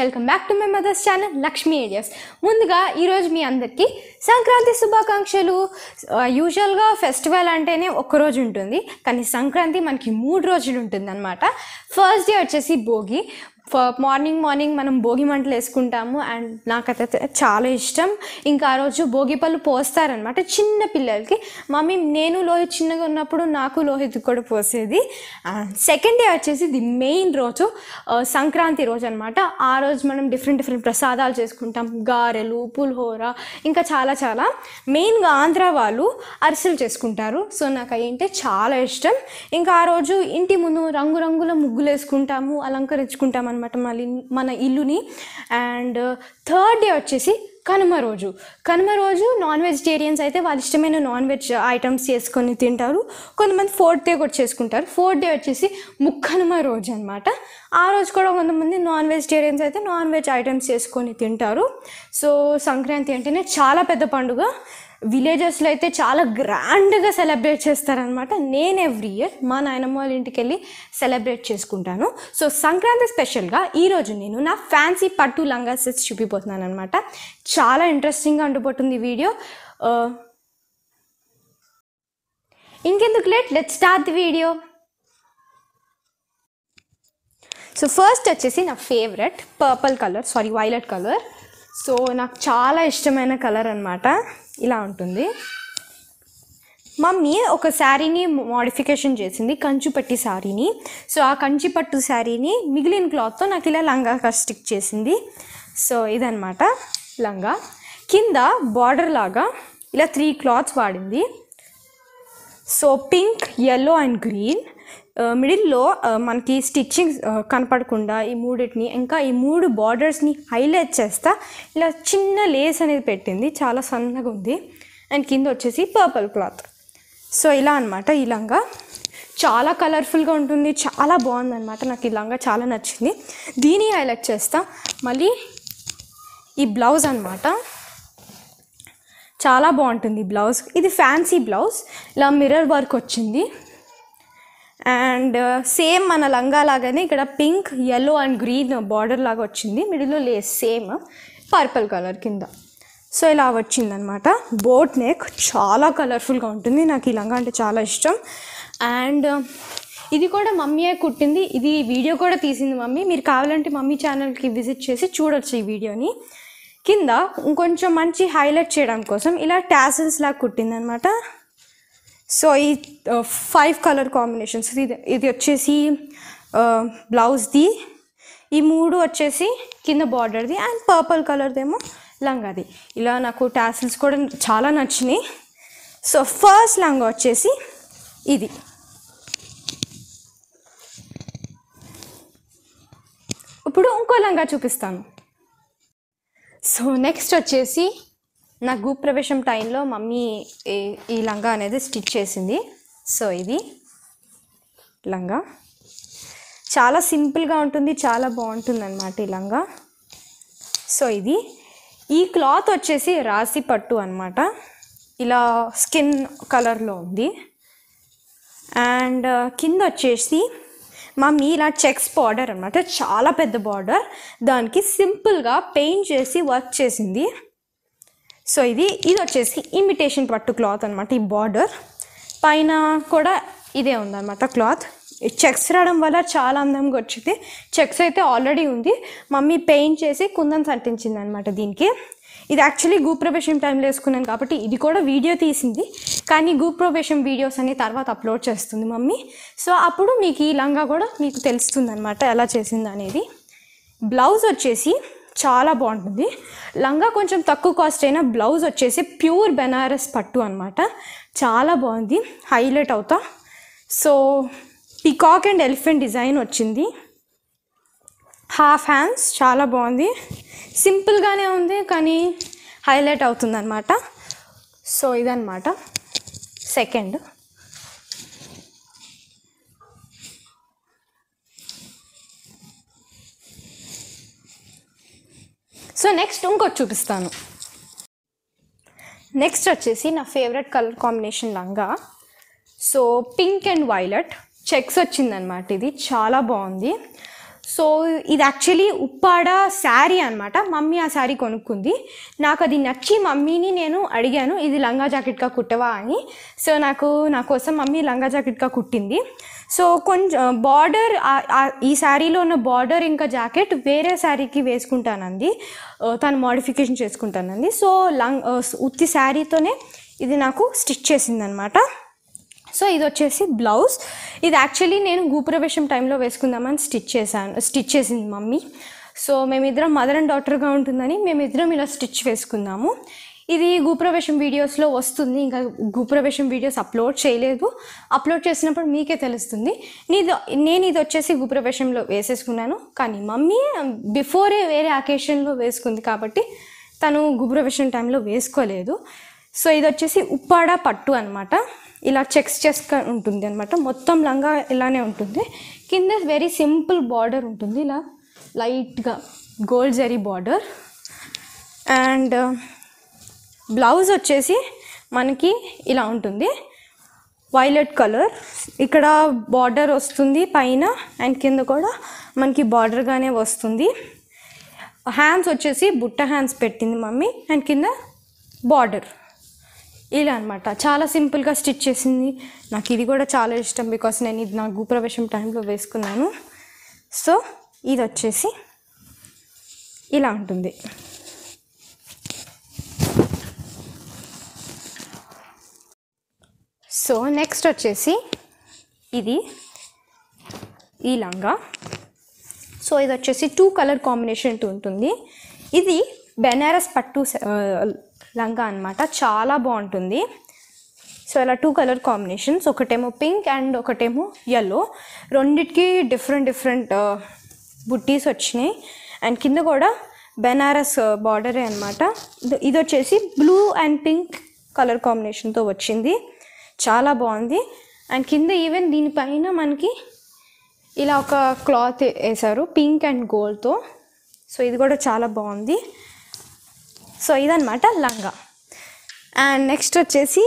welcome back to my mother's channel Lakshmi ఏరియాస్ ముందుగా ఈరోజు మీ అందరికీ సంక్రాంతి శుభాకాంక్షలు యూజువల్గా ఫెస్టివల్ అంటేనే ఒక్కరోజు ఉంటుంది కానీ సంక్రాంతి మనకి మూడు రోజులు ఉంటుంది అనమాట ఫస్ట్ డే వచ్చేసి భోగి మార్నింగ్ మార్నింగ్ మనం భోగి మంటలు వేసుకుంటాము అండ్ నాకైతే చాలా ఇష్టం ఇంకా ఆ రోజు భోగి పళ్ళు పోస్తారనమాట చిన్న పిల్లలకి మమ్మీ నేను లోహిత్ చిన్నగా ఉన్నప్పుడు నాకు లోహిత్ కూడా పోసేది సెకండ్ డే వచ్చేసి ది మెయిన్ రోజు సంక్రాంతి రోజు అనమాట ఆ రోజు మనం డిఫరెంట్ డిఫరెంట్ ప్రసాదాలు చేసుకుంటాం గారెలు పులిహోర ఇంకా చాలా చాలా మెయిన్గా ఆంధ్ర వాళ్ళు అరిసెలు చేసుకుంటారు సో నాకు అయ్యంటే చాలా ఇష్టం ఇంకా ఆ రోజు ఇంటి ముందు రంగురంగుల ముగ్గులు వేసుకుంటాము అలంకరించుకుంటాం అనమాట మళ్ళీ మన ఇల్లుని అండ్ థర్డ్ డే వచ్చేసి కనుమ రోజు కనుమ రోజు నాన్ వెజిటేరియన్స్ అయితే వాళ్ళ ఇష్టమైన నాన్ వెజ్ ఐటమ్స్ చేసుకొని తింటారు కొంతమంది ఫోర్త్ డే కూడా చేసుకుంటారు ఫోర్త్ డే వచ్చేసి ముక్కనుమ రోజు అనమాట ఆ రోజు కూడా కొంతమంది నాన్ వెజిటేరియన్స్ అయితే నాన్ వెజ్ ఐటమ్స్ చేసుకొని తింటారు సో సంక్రాంతి అంటేనే చాలా పెద్ద పండుగ విలేజెస్లో అయితే చాలా గ్రాండ్గా సెలబ్రేట్ చేస్తారనమాట నేను ఎవ్రీ ఇయర్ మా నాయనమ్మ వాళ్ళ ఇంటికి వెళ్ళి సెలబ్రేట్ చేసుకుంటాను సో సంక్రాంతి స్పెషల్గా ఈరోజు నేను నా ఫ్యాన్సీ పట్టు లంగా సెట్స్ చూపిపోతున్నాను అనమాట చాలా ఇంట్రెస్టింగ్గా ఉండిపోతుంది వీడియో ఇంకెందుకు late let start the video so first వచ్చేసి నా favourite purple colour sorry violet colour so నాకు చాలా ఇష్టమైన కలర్ అనమాట ఇలా ఉంటుంది మమ్మీ ఒక శారీని మోడిఫికేషన్ చేసింది కంచుపట్టి శారీని సో ఆ కంచిపట్టు శారీని మిగిలిన క్లాత్తో నాకు ఇలా లంగా స్టిక్ చేసింది సో ఇదనమాట లంగా కింద బార్డర్ లాగా ఇలా త్రీ క్లాత్స్ వాడింది so pink yellow and green మిడిల్లో మనకి స్టిచ్చింగ్ కనపడకుండా ఈ మూడిటిని ఇంకా ఈ మూడు బార్డర్స్ని హైలైట్ చేస్తా ఇలా చిన్న లేస్ అనేది పెట్టింది చాలా సన్నగా ఉంది అండ్ కింద వచ్చేసి పర్పుల్ క్లాత్ సో ఇలా అనమాట ఈ లంగా చాలా కలర్ఫుల్గా ఉంటుంది చాలా అనమాట నాకు ఈ చాలా నచ్చింది దీన్ని హైలైట్ చేస్తా మళ్ళీ ఈ బ్లౌజ్ అనమాట చాలా బాగుంటుంది బ్లౌజ్ ఇది ఫ్యాన్సీ బ్లౌజ్ ఇలా మిర్రర్ వర్క్ వచ్చింది అండ్ uh, సేమ్ మన లంగా లాగానే ఇక్కడ pink yellow and green border లాగా వచ్చింది మిడిల్లో లేస్ సేమ్ పర్పుల్ కలర్ కింద సో ఇలా వచ్చిందనమాట బోట్ నెక్ చాలా కలర్ఫుల్గా ఉంటుంది నాకు ఈ లంగా అంటే చాలా ఇష్టం అండ్ uh, ఇది కూడా మమ్మీయే కుట్టింది ఇది వీడియో కూడా తీసింది మమ్మీ మీరు కావాలంటే మమ్మీ ఛానల్కి విజిట్ చేసి చూడొచ్చు ఈ వీడియోని కింద ఇంకొంచెం మంచి హైలైట్ చేయడం కోసం ఇలా ట్యాసిల్స్ లాగా కుట్టిందనమాట సో ఈ ఫైవ్ కలర్ కాంబినేషన్స్ ఇది ఇది వచ్చేసి బ్లౌజ్ది ఈ మూడు వచ్చేసి కింద బార్డర్ది అండ్ పర్పుల్ కలర్దేమో లంగాది ఇలా నాకు టాసిల్స్ కూడా చాలా నచ్చినాయి సో ఫస్ట్ లంగా వచ్చేసి ఇది ఇప్పుడు ఇంకో లంగా చూపిస్తాను సో నెక్స్ట్ వచ్చేసి నా గూప్ ప్రవేశం టైంలో మమ్మీ ఈ లంగా అనేది స్టిచ్ చేసింది సో ఇది లంగా చాలా సింపుల్గా ఉంటుంది చాలా బాగుంటుంది అనమాట ఈ లంగా సో ఇది ఈ క్లాత్ వచ్చేసి రాసి పట్టు అనమాట ఇలా స్కిన్ కలర్లో ఉంది అండ్ uh, కింద వచ్చేసి మమ్మీ ఇలా చెక్స్ బార్డర్ అనమాట చాలా పెద్ద బార్డర్ దానికి సింపుల్గా పెయింట్ చేసి వర్క్ చేసింది సో ఇది ఇది వచ్చేసి ఇమిటేషన్ పట్టు క్లాత్ అనమాట ఈ బార్డర్ పైన కూడా ఇదే ఉందన్నమాట క్లాత్ చెక్స్ రావడం వల్ల చాలా అందంగా వచ్చింది చెక్స్ అయితే ఆల్రెడీ ఉంది మమ్మీ పెయింట్ చేసి కుందన్ అంటించింది అనమాట దీనికి ఇది యాక్చువల్లీ గూప్రవేశం టైంలో వేసుకున్నాను కాబట్టి ఇది కూడా వీడియో తీసింది కానీ గూప్రవేశం వీడియోస్ అన్ని తర్వాత అప్లోడ్ చేస్తుంది మమ్మీ సో అప్పుడు మీకు ఈ లంగా కూడా మీకు తెలుస్తుంది అనమాట ఎలా చేసింది అనేది బ్లౌజ్ వచ్చేసి చాలా బాగుంటుంది లంగా కొంచెం తక్కువ కాస్ట్ అయినా బ్లౌజ్ వచ్చేసి ప్యూర్ బెనారస్ పట్టు అనమాట చాలా బాగుంది హైలైట్ అవుతా so peacock and elephant design వచ్చింది హాఫ్ హ్యాండ్స్ చాలా బాగుంది సింపుల్గానే ఉంది కానీ హైలైట్ అవుతుందన్నమాట సో ఇదన్నమాట సెకండ్ సో నెక్స్ట్ ఇంకోటి చూపిస్తాను నెక్స్ట్ వచ్చేసి నా ఫేవరెట్ కలర్ కాంబినేషన్ లంగా so pink and violet checks వచ్చిందనమాట ఇది చాలా బాగుంది సో ఇది యాక్చువల్లీ ఉప్పాడ శారీ అనమాట మమ్మీ ఆ శారీ కొనుక్కుంది నాకు అది నచ్చి మమ్మీని నేను అడిగాను ఇది లంగా జాకెట్గా కుట్టవా అని సో నాకు నా కోసం మమ్మీ లంగా జాకెట్గా కుట్టింది సో కొంచెం బార్డర్ ఈ శారీలో ఉన్న బార్డర్ ఇంకా జాకెట్ వేరే శారీకి వేసుకుంటానండి తను మాడిఫికేషన్ చేసుకుంటానండి సో లంగ్ ఉత్తి శారీతోనే ఇది నాకు స్టిచ్ చేసిందనమాట సో ఇది వచ్చేసి బ్లౌజ్ ఇది యాక్చువల్లీ నేను గూప్రవేశం టైంలో వేసుకుందామని స్టిచ్ చేశాను స్టిచ్ చేసింది మమ్మీ సో మేమిద్దరం మదర్ అండ్ డాటర్గా ఉంటుందని మేమిద్దరం ఇలా స్టిచ్ వేసుకుందాము ఇది గూప్రవేశం వీడియోస్లో వస్తుంది ఇంకా గూప్రవేశం వీడియోస్ అప్లోడ్ చేయలేదు అప్లోడ్ చేసినప్పుడు మీకే తెలుస్తుంది నీది నేను ఇది వచ్చేసి గూప్రవేశంలో వేసేసుకున్నాను కానీ మమ్మీ బిఫోరే వేరే అకేషన్లో వేసుకుంది కాబట్టి తను గూప్రవేశం టైంలో వేసుకోలేదు సో ఇది వచ్చేసి ఉప్పాడ పట్టు అనమాట ఇలా చెక్స్ చెక్స్ ఉంటుంది అనమాట మొత్తం లంగా ఇలానే ఉంటుంది కింద వెరీ సింపుల్ బార్డర్ ఉంటుంది ఇలా లైట్గా gold zari border and blouse వచ్చేసి మనకి ఇలా ఉంటుంది వైలెట్ కలర్ ఇక్కడ బార్డర్ వస్తుంది పైన అండ్ కింద కూడా మనకి బార్డర్గానే వస్తుంది హ్యాండ్స్ వచ్చేసి బుట్ట హ్యాండ్స్ పెట్టింది మమ్మీ అండ్ కింద బార్డర్ ఇలా అనమాట చాలా సింపుల్గా స్టిచ్ చేసింది నాకు ఇది కూడా చాలా ఇష్టం బికాస్ నేను ఇది నా గూప్రవేశం టైంలో వేసుకున్నాను సో ఇది వచ్చేసి ఇలా ఉంటుంది సో నెక్స్ట్ వచ్చేసి ఇది ఈ లంగా సో ఇది వచ్చేసి టూ కలర్ కాంబినేషన్ ఉంటుంది ఇది బెనారస్ పట్టు లంగా అనమాట చాలా బాగుంటుంది సో ఇలా టూ కలర్ కాంబినేషన్స్ ఒకటేమో పింక్ అండ్ ఒకటేమో ఎల్లో రెండిటికి డిఫరెంట్ డిఫరెంట్ బుట్టీస్ వచ్చినాయి అండ్ కింద కూడా బెనారస్ బార్డరే అనమాట ఇది వచ్చేసి బ్లూ అండ్ పింక్ కలర్ కాంబినేషన్తో వచ్చింది చాలా బాగుంది అండ్ కింద ఈవెన్ దీనిపైన మనకి ఇలా ఒక క్లాత్ వేసారు పింక్ అండ్ గోల్డ్తో సో ఇది కూడా చాలా బాగుంది సో ఇదనమాట లంగా అండ్ నెక్స్ట్ వచ్చేసి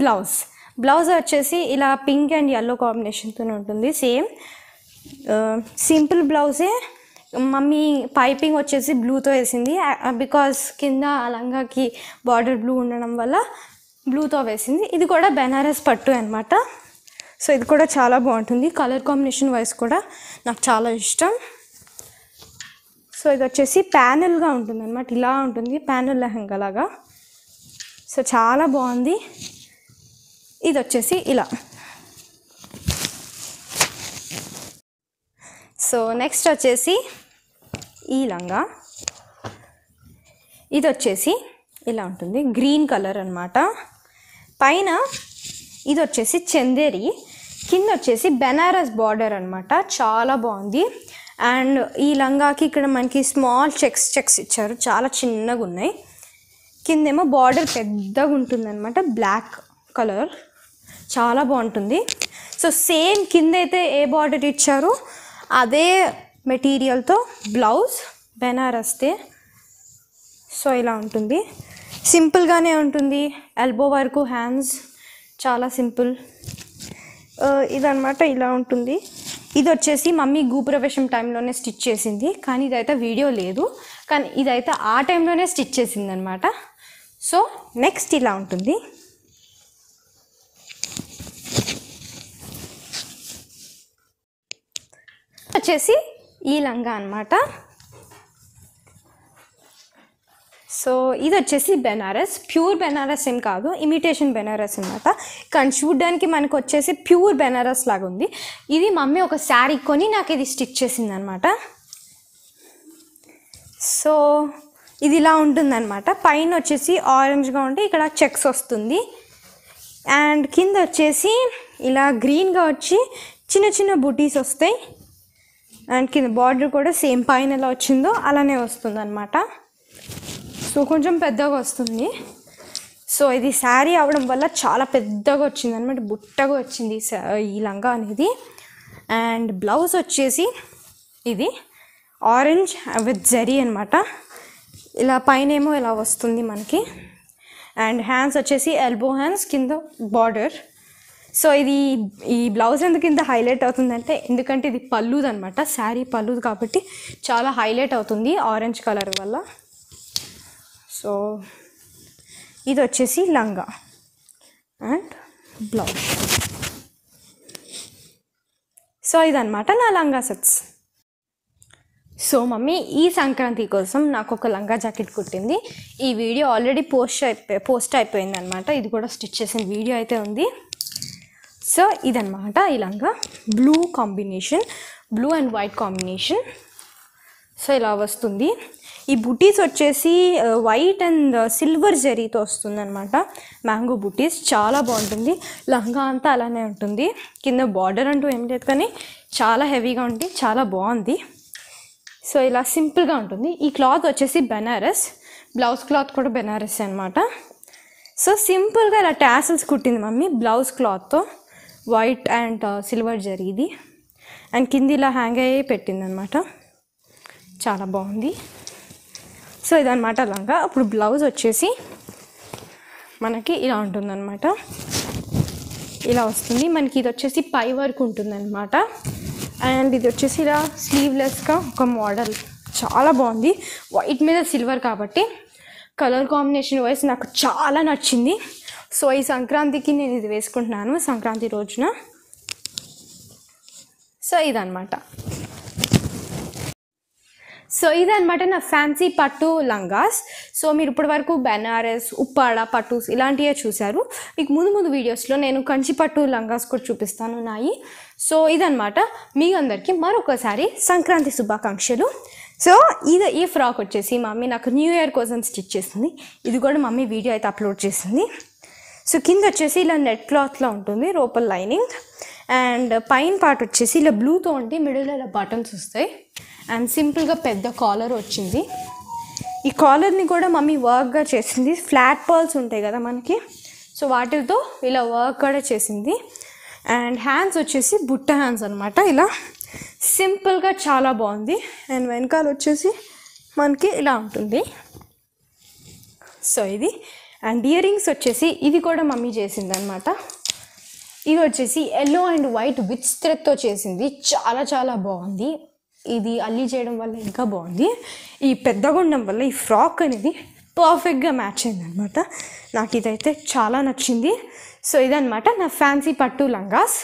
బ్లౌజ్ బ్లౌజ్ వచ్చేసి ఇలా పింక్ అండ్ ఎల్లో కాంబినేషన్తో ఉంటుంది సేమ్ సింపుల్ బ్లౌజే మమ్మీ పైపింగ్ వచ్చేసి బ్లూతో వేసింది బికాస్ కింద ఆ లంగాకి బార్డర్ బ్లూ ఉండడం వల్ల బ్లూతో వేసింది ఇది కూడా బెనారస్ పట్టు అనమాట సో ఇది కూడా చాలా బాగుంటుంది కలర్ కాంబినేషన్ వైస్ కూడా నాకు చాలా ఇష్టం సో ఇది వచ్చేసి ప్యానెల్గా ఉంటుంది అనమాట ఇలా ఉంటుంది ప్యానెల్ లెహంగా లాగా సో చాలా బాగుంది ఇది వచ్చేసి ఇలా సో నెక్స్ట్ వచ్చేసి ఈ లంగా ఇది వచ్చేసి ఇలా ఉంటుంది గ్రీన్ కలర్ అనమాట పైన ఇది వచ్చేసి చందేరి కింద వచ్చేసి బెనారస్ బార్డర్ అనమాట చాలా బాగుంది అండ్ ఈ లంగాకి ఇక్కడ మనకి స్మాల్ చెక్స్ చెక్స్ ఇచ్చారు చాలా చిన్నగా ఉన్నాయి కిందేమో బార్డర్ పెద్దగా ఉంటుందన్నమాట బ్లాక్ కలర్ చాలా బాగుంటుంది సో సేమ్ కింద అయితే ఏ బార్డర్ ఇచ్చారో అదే మెటీరియల్తో బ్లౌజ్ బెనారస్తే సో ఇలా ఉంటుంది సింపుల్గానే ఉంటుంది ఎల్బో వరకు హ్యాండ్స్ చాలా సింపుల్ ఇదనమాట ఇలా ఉంటుంది ఇది వచ్చేసి మమ్మీ గూప్రవేశం టైంలోనే స్టిచ్ చేసింది కానీ ఇదైతే వీడియో లేదు కానీ ఇదైతే ఆ టైంలోనే స్టిచ్ చేసింది అనమాట సో నెక్స్ట్ ఇలా ఉంటుంది వచ్చేసి ఈ లంగా అనమాట సో ఇది వచ్చేసి బెనారస్ ప్యూర్ బెనారస్ ఏం కాదు ఇమిటేషన్ బెనారస్ అనమాట కానీ చూడడానికి మనకు వచ్చేసి ప్యూర్ బెనారస్ లాగా ఉంది ఇది మమ్మీ ఒక శారీ కొని నాకు ఇది స్టిచ్ చేసింది అనమాట సో ఇది ఇలా ఉంటుందన్నమాట పైన వచ్చేసి ఆరెంజ్గా ఉంటే ఇక్కడ చెక్స్ వస్తుంది అండ్ కింద వచ్చేసి ఇలా గ్రీన్గా వచ్చి చిన్న చిన్న బుటీస్ వస్తాయి అండ్ కింద బార్డర్ కూడా సేమ్ పైన ఎలా వచ్చిందో అలానే వస్తుందన్నమాట సో కొంచెం పెద్దగా వస్తుంది సో ఇది శారీ అవడం వల్ల చాలా పెద్దగా వచ్చింది అనమాట బుట్టగా వచ్చింది ఈ లంగా అనేది అండ్ బ్లౌజ్ వచ్చేసి ఇది ఆరెంజ్ విత్ జరీ అనమాట ఇలా పైన ఏమో ఇలా వస్తుంది మనకి అండ్ హ్యాండ్స్ వచ్చేసి ఎల్బో హ్యాండ్స్ కింద బార్డర్ సో ఇది ఈ బ్లౌజ్ ఎందుకు ఇంత హైలైట్ అవుతుందంటే ఎందుకంటే ఇది పల్లుదనమాట శారీ పళ్ళుది కాబట్టి చాలా హైలైట్ అవుతుంది ఆరెంజ్ కలర్ వల్ల సో ఇది వచ్చేసి లంగా అండ్ బ్లౌజ్ సో ఇదనమాట నా లంగా సెట్స్ సో మమ్మీ ఈ సంక్రాంతి కోసం నాకు ఒక లంగా జాకెట్ కుట్టింది ఈ వీడియో ఆల్రెడీ పోస్ట్ అయిపోయి పోస్ట్ అయిపోయింది అనమాట ఇది కూడా స్టిచ్ చేసిన వీడియో అయితే ఉంది సో ఇదనమాట ఈ లంగా blue combination blue and white combination so ఇలా వస్తుంది ఈ బుటీస్ వచ్చేసి వైట్ అండ్ సిల్వర్ జరీతో అనమాట మ్యాంగో బుటీస్ చాలా బాగుంటుంది లంగా అంతా అలానే ఉంటుంది కింద బార్డర్ అంటూ ఏం లేదు కానీ చాలా హెవీగా ఉంటుంది చాలా బాగుంది సో ఇలా సింపుల్గా ఉంటుంది ఈ క్లాత్ వచ్చేసి బెనారస్ బ్లౌజ్ క్లాత్ కూడా బెనారస్ అనమాట సో సింపుల్గా ఇలా ట్యాసల్స్ కుట్టింది మమ్మీ బ్లౌజ్ క్లాత్తో వైట్ అండ్ సిల్వర్ జరీది అండ్ కింద ఇలా హ్యాంగ్ అయ్యి పెట్టిందనమాట చాలా బాగుంది సో ఇదనమాట లంగా ఇప్పుడు బ్లౌజ్ వచ్చేసి మనకి ఇలా ఉంటుందన్నమాట ఇలా వస్తుంది మనకి ఇది వచ్చేసి పై వరకు ఉంటుందన్నమాట అండ్ ఇది వచ్చేసి ఇలా స్లీవ్లెస్గా ఒక మోడల్ చాలా బాగుంది వైట్ మీద సిల్వర్ కాబట్టి కలర్ కాంబినేషన్ వైస్ నాకు చాలా నచ్చింది సో ఈ సంక్రాంతికి నేను ఇది వేసుకుంటున్నాను సంక్రాంతి రోజున సో ఇదనమాట సో ఇదనమాట నా ఫ్యాన్సీ పట్టు లంగాస్ సో మీరు ఇప్పటి వరకు బెనారస్ ఉప్పాడ పట్టుస్ ఇలాంటివే చూశారు మీకు ముందు ముందు వీడియోస్లో నేను కంచి పట్టు లంగాస్ కూడా చూపిస్తాను నాయి సో ఇదనమాట మీ అందరికీ మరొకసారి సంక్రాంతి శుభాకాంక్షలు సో ఇది ఈ ఫ్రాక్ వచ్చేసి మమ్మీ నాకు న్యూ ఇయర్ కోసం స్టిచ్ చేసింది ఇది కూడా మమ్మీ వీడియో అయితే అప్లోడ్ చేసింది సో కింద వచ్చేసి ఇలా నెట్ క్లాత్లో ఉంటుంది రోపల్ లైనింగ్ అండ్ పైన పార్ట్ వచ్చేసి ఇలా బ్లూతో ఉండి మిడిల్ ఇలా బటన్స్ వస్తాయి అండ్ సింపుల్గా పెద్ద కాలర్ వచ్చింది ఈ కాలర్ని కూడా మమ్మీ వర్క్గా చేసింది ఫ్లాట్ పర్ల్స్ ఉంటాయి కదా మనకి సో వాటితో ఇలా వర్క్ కూడా చేసింది అండ్ హ్యాండ్స్ వచ్చేసి బుట్ట హ్యాండ్స్ అనమాట ఇలా సింపుల్గా చాలా బాగుంది అండ్ వెనకాల వచ్చేసి మనకి ఇలా ఉంటుంది సో ఇది అండ్ ఇయర్ రింగ్స్ వచ్చేసి ఇది కూడా మమ్మీ చేసింది అనమాట ఇది వచ్చేసి ఎల్లో అండ్ వైట్ విత్ స్త్రెత్తో చేసింది చాలా చాలా బాగుంది ఇది అల్లీ చేయడం వల్ల ఇంకా బాగుంది ఈ పెద్దగా ఉండడం వల్ల ఈ ఫ్రాక్ అనేది పర్ఫెక్ట్గా మ్యాచ్ అయింది అనమాట నాకు ఇదైతే చాలా నచ్చింది సో ఇదనమాట నా ఫ్యాన్సీ పట్టు లంగాస్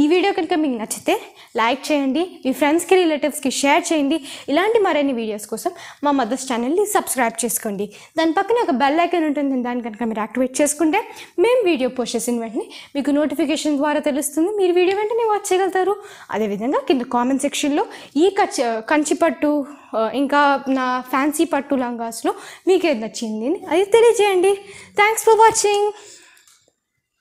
ఈ వీడియో కనుక మీకు నచ్చితే లైక్ చేయండి మీ ఫ్రెండ్స్కి రిలేటివ్స్కి షేర్ చేయండి ఇలాంటి మరిన్ని వీడియోస్ కోసం మా మదర్స్ ఛానల్ని సబ్స్క్రైబ్ చేసుకోండి దాని పక్కన ఒక బెల్ ఐకన్ ఉంటుంది దాని కనుక మీరు యాక్టివేట్ చేసుకుంటే మేము వీడియో పోస్ట్ చేసిన వెంటనే మీకు నోటిఫికేషన్ ద్వారా తెలుస్తుంది మీరు వీడియో వెంటనే వాచ్ చేయగలుగుతారు అదేవిధంగా కింద కామెంట్ సెక్షన్లో ఈ కచ్ కంచిపట్టు ఇంకా నా ఫ్యాన్సీ పట్టు లంగాస్లో మీకు ఏది నచ్చింది అది తెలియజేయండి థ్యాంక్స్ ఫర్ వాచింగ్